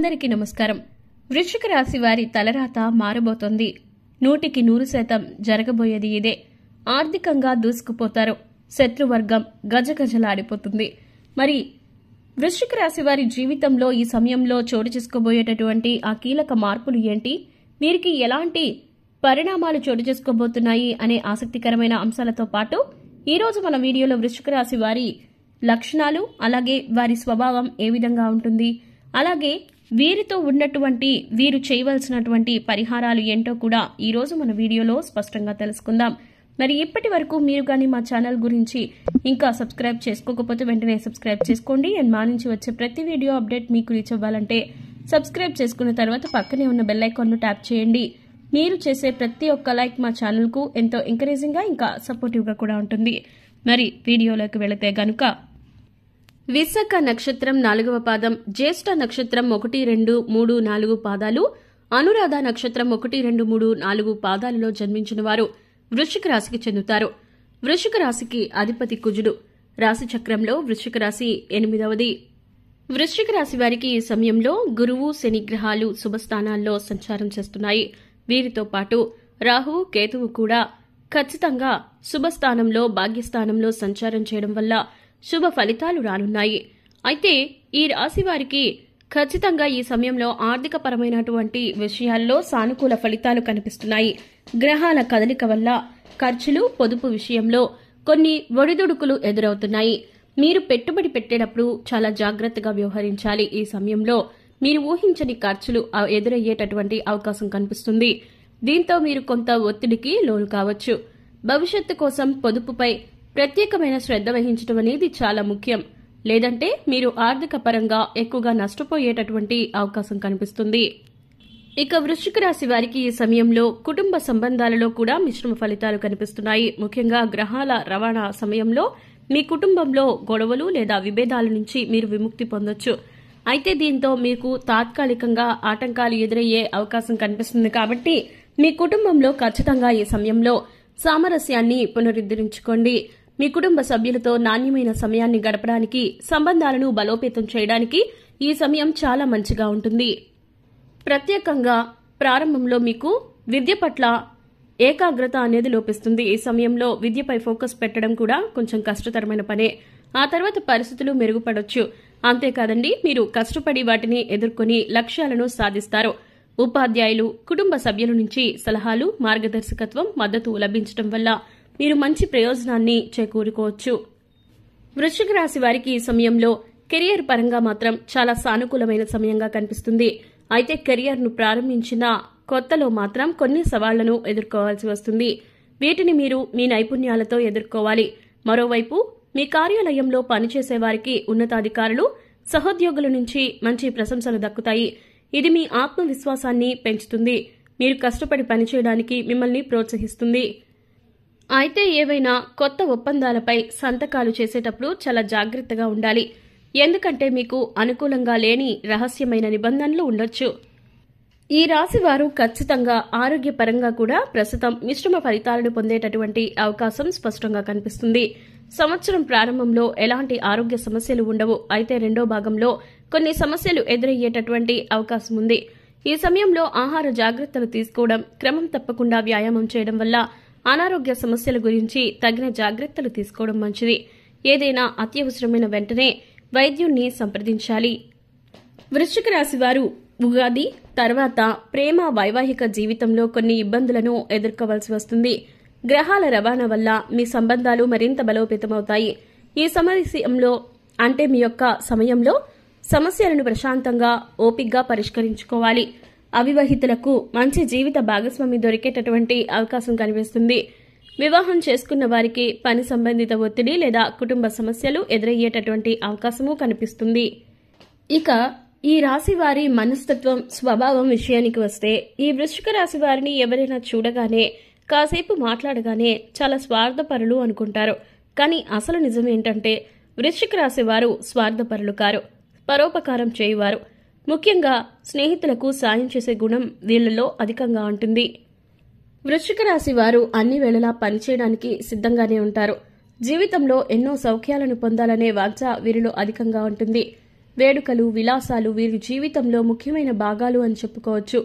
అందరికీ నమస్కారం వృశ్చిక రాశి వారి తలరాత మారబోతోంది నూటికి నూరు శాతం జరగబోయేది ఇదే ఆర్థికంగా దూసుకుపోతారు శత్రువర్గం గజగజలాడిపోతుంది మరి వృశ్చిక రాశి వారి జీవితంలో ఈ సమయంలో చోటు చేసుకోబోయేటటువంటి ఆ కీలక మార్పులు ఏంటి వీరికి ఎలాంటి పరిణామాలు చోటు చేసుకోబోతున్నాయి అనే ఆసక్తికరమైన అంశాలతో పాటు ఈరోజు మన వీడియోలో వృశ్చిక రాశి వారి లక్షణాలు అలాగే వారి స్వభావం ఏ విధంగా ఉంటుంది అలాగే వీరితో ఉన్నటువంటి వీరు చేయవలసినటువంటి పరిహారాలు ఏంటో కూడా ఈరోజు మన వీడియోలో స్పష్టంగా తెలుసుకుందాం మరి ఇప్పటి వరకు మీరు కానీ మా ఛానల్ గురించి ఇంకా సబ్స్క్రైబ్ చేసుకోకపోతే వెంటనే సబ్స్క్రైబ్ చేసుకోండి అండ్ మా నుంచి వచ్చే ప్రతి వీడియో అప్డేట్ మీకు రీచ్ అవ్వాలంటే సబ్స్క్రైబ్ చేసుకున్న తర్వాత పక్కనే ఉన్న బెల్ ఐకాన్ను ట్యాప్ చేయండి మీరు చేసే ప్రతి ఒక్క లైక్ మా ఛానల్కు ఎంతో ఎంకరేజింగ్గా ఇంకా సపోర్టివ్గా కూడా ఉంటుంది మరి వీడియోలోకి వెళితే గనుక విశాఖ నక్షత్రం నాలుగవ పాదం జ్యేష్ఠ నక్షత్రం ఒకటి రెండు మూడు నాలుగు పాదాలు అనురాధ నక్షత్రం ఒకటి రెండు మూడు నాలుగు పాదాలలో జన్మించిన వారు వృషిక రాశికి చెందుతారు వృషిక రాశికి అధిపతి కుజుడు రాశి చక్రంలో వృషిక రాశి ఎనిమిదవది వృశ్చిక రాశి వారికి ఈ సమయంలో గురువు శనిగ్రహాలు శుభస్థానాల్లో సంచారం చేస్తున్నాయి వీరితో పాటు రాహువు కేతువు కూడా ఖచ్చితంగా శుభస్థానంలో భాగ్యస్థానంలో సంచారం చేయడం వల్ల శుభ ఫలితాలు రానున్నాయి అయితే ఈ రాశి వారికి ఖచ్చితంగా ఈ సమయంలో ఆర్థిక పరమైనటువంటి విషయాల్లో సానుకూల ఫలితాలు కనిపిస్తున్నాయి గ్రహాల కదలిక వల్ల ఖర్చులు పొదుపు విషయంలో కొన్ని ఒడిదుడుకులు ఎదురవుతున్నాయి మీరు పెట్టుబడి పెట్టేటప్పుడు చాలా జాగ్రత్తగా వ్యవహరించాలి ఈ సమయంలో మీరు ఊహించని ఖర్చులు ఎదురయ్యేటటువంటి అవకాశం కనిపిస్తుంది దీంతో మీరు కొంత ఒత్తిడికి లోను కావచ్చు భవిష్యత్తు కోసం పొదుపుపై ప్రత్యేకమైన శ్రద్ధ వహించడం అనేది చాలా ముఖ్యం లేదంటే మీరు ఆర్థిక పరంగా ఎక్కువగా నష్టపోయేటటువంటి అవకాశం కనిపిస్తుంది ఇక వృశ్చిక రాశి వారికి ఈ సమయంలో కుటుంబ సంబంధాలలో కూడా మిశ్రమ ఫలితాలు కనిపిస్తున్నాయి ముఖ్యంగా గ్రహాల రవాణా సమయంలో మీ కుటుంబంలో గొడవలు లేదా విభేదాల నుంచి మీరు విముక్తి పొందొచ్చు అయితే దీంతో మీకు తాత్కాలికంగా ఆటంకాలు ఎదురయ్యే అవకాశం కనిపిస్తుంది కాబట్టి మీ కుటుంబంలో ఖచ్చితంగా ఈ సమయంలో సామరస్యాన్ని పునరుద్ధరించుకోండి మీ కుటుంబ సభ్యులతో నాణ్యమైన సమయాన్ని గడపడానికి సంబంధాలను బలోపేతం చేయడానికి ఈ సమయం చాలా మంచిగా ఉంటుంది ప్రత్యేకంగా ప్రారంభంలో మీకు విద్య పట్ల ఏకాగ్రత అనేది లోపిస్తుంది ఈ సమయంలో విద్యపై ఫోకస్ పెట్టడం కూడా కొంచెం కష్టతరమైన పనే ఆ తర్వాత పరిస్థితులు మెరుగుపడవచ్చు అంతేకాదండి మీరు కష్టపడి వాటిని ఎదుర్కొని లక్ష్యాలను సాధిస్తారు ఉపాధ్యాయులు కుటుంబ సభ్యుల నుంచి సలహాలు మార్గదర్శకత్వం మద్దతు లభించడం వల్ల మీరు మంచి ప్రయోజనాన్ని చేకూరుకోవచ్చు వృశ్చిక రాశి వారికి ఈ సమయంలో కెరియర్ పరంగా మాత్రం చాలా సానుకూలమైన సమయంగా కనిపిస్తుంది అయితే కెరియర్ను ప్రారంభించిన కొత్తలో మాత్రం కొన్ని సవాళ్లను ఎదుర్కోవాల్సి వస్తుంది వీటిని మీరు మీ నైపుణ్యాలతో ఎదుర్కోవాలి మరోవైపు మీ కార్యాలయంలో పనిచేసే వారికి ఉన్నతాధికారులు సహోద్యోగుల నుంచి మంచి ప్రశంసలు దక్కుతాయి ఇది మీ ఆత్మవిశ్వాసాన్ని పెంచుతుంది మీరు కష్టపడి పనిచేయడానికి మిమ్మల్ని ప్రోత్సహిస్తుంది అయితే ఏవైనా కొత్త ఒప్పందాలపై సంతకాలు చేసేటప్పుడు చాలా జాగ్రత్తగా ఉండాలి ఎందుకంటే మీకు అనుకూలంగా లేని రహస్యమైన నిబంధనలు ఉండొచ్చు ఈ రాశివారు ఖచ్చితంగా ఆరోగ్యపరంగా కూడా ప్రస్తుతం మిశ్రమ ఫలితాలను పొందేటటువంటి అవకాశం స్పష్టంగా కనిపిస్తుంది సంవత్సరం ప్రారంభంలో ఎలాంటి ఆరోగ్య సమస్యలు ఉండవు అయితే రెండో భాగంలో కొన్ని సమస్యలు ఎదురయ్యేటటువంటి అవకాశం ఉంది ఈ సమయంలో ఆహార జాగ్రత్తలు తీసుకోవడం క్రమం తప్పకుండా వ్యాయామం చేయడం వల్ల అనారోగ్య సమస్యల గురించి తగిన జాగ్రత్తలు తీసుకోవడం మంచిది ఏదైనా అత్యవసరమైన వెంటనే వైద్యుణ్ణి సంప్రదించాలి వృశ్చిక రాశి వారు ఉగాది తర్వాత ప్రేమ వైవాహిక జీవితంలో కొన్ని ఇబ్బందులను ఎదుర్కోవాల్సి వస్తుంది గ్రహాల రవాణా వల్ల మీ సంబంధాలు మరింత బలోపేతమవుతాయి ఈ సమస్యలో అంటే మీ యొక్క సమయంలో సమస్యలను ప్రశాంతంగా ఓపిగ్గా పరిష్కరించుకోవాలి అవివాహితులకు మంచి జీవిత భాగస్వామి దొరికేటటువంటి అవకాశం కనిపిస్తుంది వివాహం చేసుకున్న వారికి పని సంబంధిత ఒత్తిడి లేదా కుటుంబ సమస్యలు ఎదురయ్యేటటువంటి అవకాశము కనిపిస్తుంది ఇక ఈ రాశి వారి మనస్తత్వం స్వభావం విషయానికి వస్తే ఈ వృశ్చిక రాశి వారిని ఎవరైనా చూడగానే కాసేపు మాట్లాడగానే చాలా స్వార్థపరులు అనుకుంటారు కానీ అసలు నిజం ఏంటంటే వృశ్చిక రాశి వారు స్వార్థపరులు కారు పరోపకారం చేయువారు ముఖ్యంగా స్నేహితులకు సాయం చేసే గుణం వీళ్లలో అధికంగా ఉంటుంది వృశ్చిక రాశి వారు అన్ని వేళలా పనిచేయడానికి సిద్ధంగానే ఉంటారు జీవితంలో ఎన్నో సౌఖ్యాలను పొందాలనే వాంఛ వీరిలో అధికంగా ఉంటుంది వేడుకలు విలాసాలు వీరి జీవితంలో ముఖ్యమైన భాగాలు అని చెప్పుకోవచ్చు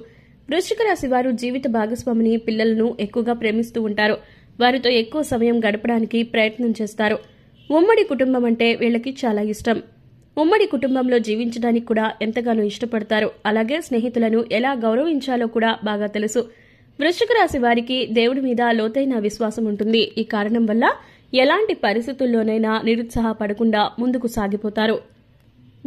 వృశ్చిక రాశి వారు జీవిత భాగస్వామిని పిల్లలను ఎక్కువగా ప్రేమిస్తూ ఉంటారు వారితో ఎక్కువ సమయం గడపడానికి ప్రయత్నం చేస్తారు ఉమ్మడి కుటుంబం అంటే వీళ్ళకి చాలా ఇష్టం ఉమ్మడి కుటుంబంలో జీవించడానికి కూడా ఎంతగానో ఇష్టపడతారు అలాగే స్నేహితులను ఎలా గౌరవించాలో కూడా బాగా తెలుసు వృశ్చిక రాశి వారికి దేవుడి మీద లోతైన విశ్వాసం ఉంటుంది ఈ కారణం వల్ల ఎలాంటి పరిస్థితుల్లోనైనా నిరుత్సాహపడకుండా ముందుకు సాగిపోతారు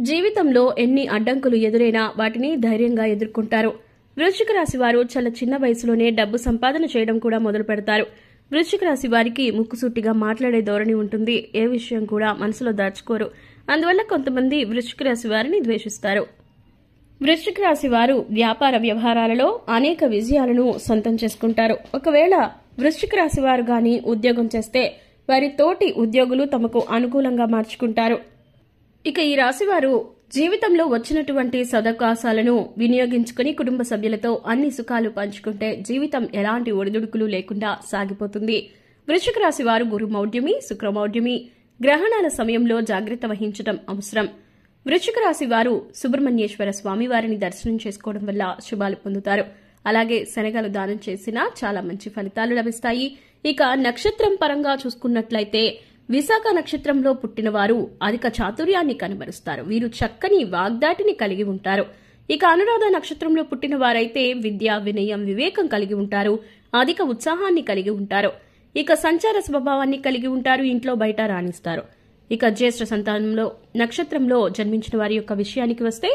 జీవితంలో ఎన్ని అడ్డంకులు ఎదురైనా వాటిని ధైర్యంగా ఎదుర్కొంటారు వృశ్చిక రాశి వారు చాలా చిన్న వయసులోనే డబ్బు సంపాదన చేయడం కూడా మొదలు పెడతారు వృశ్చిక రాశి వారికి ముక్కుసూటిగా మాట్లాడే ధోరణి ఉంటుంది ఏ విషయం కూడా మనసులో దాచుకోరు అందువల్ల కొంతమంది వృశ్చిక రాశి వారిని ద్వేషిస్తారు వృశ్చిక రాశి వారు వ్యాపార వ్యవహారాలలో అనేక విజయాలను సొంతం చేసుకుంటారు ఒకవేళ వృశ్చిక రాశి వారు గాని ఉద్యోగం చేస్తే వారి తోటి ఉద్యోగులు తమకు అనుకూలంగా మార్చుకుంటారు ఇక ఈ రాశివారు జీవితంలో వచ్చినటువంటి సదవకాశాలను వినియోగించుకుని కుటుంబ సభ్యులతో అన్ని సుఖాలు పంచుకుంటే జీవితం ఎలాంటి ఒడిదుడుకులు లేకుండా సాగిపోతుంది వృశ్చిక రాశి వారు గురు మౌఢ్యమి శుక్రమౌఢ్యమి గ్రహణాల సమయంలో జాగ్రత్త వహించడం అవసరం వృశ్చిక రాశి వారు సుబ్రహ్మణ్యేశ్వర స్వామివారిని దర్శనం చేసుకోవడం వల్ల శుభాలు పొందుతారు అలాగే శనగలు దానం చేసినా చాలా మంచి ఫలితాలు లభిస్తాయి ఇక నక్షత్రం పరంగా చూసుకున్నట్లయితే విశాఖ నక్షత్రంలో పుట్టినవారు అధిక చాతుర్యాన్ని కనబరుస్తారు వీరు చక్కని వాగ్దాటిని కలిగి ఉంటారు ఇక అనురాధ నక్షత్రంలో పుట్టిన వారైతే విద్య వినయం వివేకం కలిగి ఉంటారు అధిక ఉత్సాహాన్ని కలిగి ఉంటారు ఇక సంచార స్వభావాన్ని కలిగి ఉంటారు ఇంట్లో బయట రాణిస్తారు ఇక జ్యేష్ఠ సంతానంలో నక్షత్రంలో జన్మించిన వారి యొక్క విషయానికి వస్తే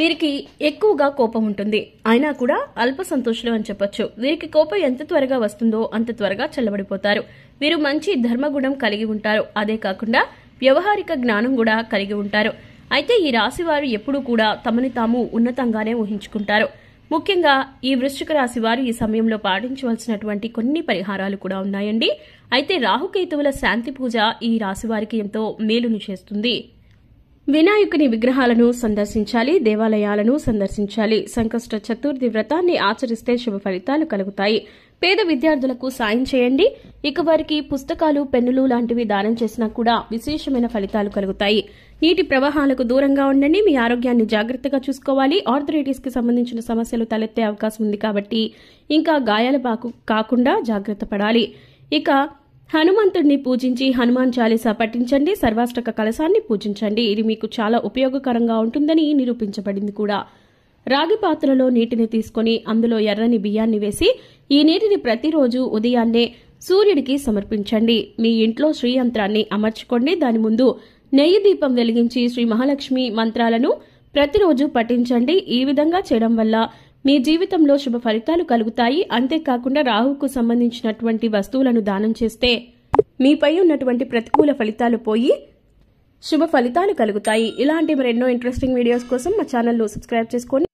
వీరికి ఎక్కువగా కోపం ఉంటుంది అయినా కూడా అల్ప సంతోషులు అని చెప్పొచ్చు వీరికి కోపం ఎంత త్వరగా వస్తుందో అంత త్వరగా చల్లబడిపోతారు వీరు మంచి ధర్మగుణం కలిగి ఉంటారు అదే కాకుండా వ్యవహారిక జ్ఞానం కూడా కలిగి ఉంటారు అయితే ఈ రాశివారు ఎప్పుడూ కూడా తమని తాము ఉన్నతంగానే ఊహించుకుంటారు ముఖ్యంగా ఈ వృశ్చిక రాశి వారు ఈ సమయంలో పాటించవలసినటువంటి కొన్ని పరిహారాలు కూడా ఉన్నాయండి అయితే రాహుకేతువుల శాంతి పూజ ఈ రాశి వారికి ఎంతో మేలును చేస్తుంది వినాయకుని విగ్రహాలను సందర్శించాలి దేవాలయాలను సందర్శించాలి సంకష్ట చతుర్థి వ్రతాన్ని ఆచరిస్తే శుభ ఫలితాలు కలుగుతాయి పేద విద్యార్థులకు సాయం చేయండి ఇక వారికి పుస్తకాలు పెన్నులు లాంటివి దానం చేసినా కూడా విశేషమైన ఫలితాలు కలుగుతాయి నీటి ప్రవాహాలకు దూరంగా ఉండండి మీ ఆరోగ్యాన్ని జాగ్రత్తగా చూసుకోవాలి ఆర్థరైటిస్కి సంబంధించిన సమస్యలు తలెత్తే అవకాశం ఉంది కాబట్టి ఇంకా గాయాల బాకు కాకుండా జాగ్రత్త పడాలి ఇక హనుమంతుడిని పూజించి హనుమాన్ చాలీస పఠించండి సర్వాష్టక కలశాన్ని పూజించండి ఇది మీకు చాలా ఉపయోగకరంగా ఉంటుందని నిరూపించబడింది కూడా రాగి పాత్రలో నీటిని తీసుకొని అందులో ఎర్రని బియ్యాన్ని వేసి ఈ నీటిని ప్రతిరోజు ఉదయాన్నే సూర్యుడికి సమర్పించండి మీ ఇంట్లో శ్రీయంత్రాన్ని అమర్చుకోండి దాని ముందు నెయ్యి దీపం వెలిగించి శ్రీ మహాలక్ష్మి మంత్రాలను ప్రతిరోజు పఠించండి ఈ విధంగా చేయడం వల్ల మీ జీవితంలో శుభ ఫలితాలు కలుగుతాయి అంతేకాకుండా రాహుకు సంబంధించినటువంటి వస్తువులను దానం చేస్తే మీపై ఉన్నటువంటి ప్రతికూల ఫలితాలు పోయి శుభ ఫలితాలు కలుగుతాయి ఇలాంటి మరెన్నో ఇంట్రెస్టింగ్ వీడియోస్ కోసం మా ఛానల్ను సబ్స్క్రైబ్ చేసుకోండి